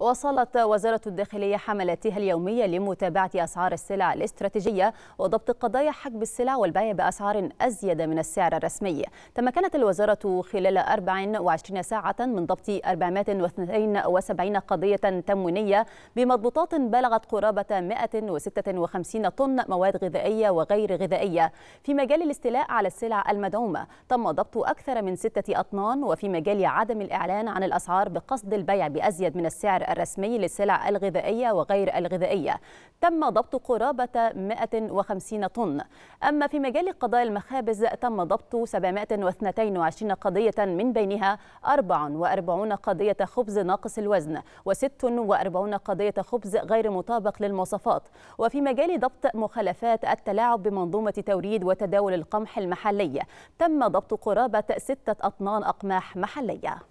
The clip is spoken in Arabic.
وصلت وزارة الداخلية حملاتها اليومية لمتابعة أسعار السلع الاستراتيجية وضبط قضايا حجب السلع والبيع بأسعار أزيد من السعر الرسمي تمكنت الوزارة خلال 24 ساعة من ضبط 472 قضية تموينية بمضبوطات بلغت قرابة 156 طن مواد غذائية وغير غذائية في مجال الاستيلاء على السلع المدعومة تم ضبط أكثر من ستة أطنان وفي مجال عدم الإعلان عن الأسعار بقصد البيع بأزيد من السعر الرسمي للسلع الغذائية وغير الغذائية تم ضبط قرابة 150 طن أما في مجال قضايا المخابز تم ضبط 722 قضية من بينها 44 قضية خبز ناقص الوزن و46 قضية خبز غير مطابق للمواصفات وفي مجال ضبط مخالفات التلاعب بمنظومة توريد وتداول القمح المحلي تم ضبط قرابة ستة أطنان أقماح محلية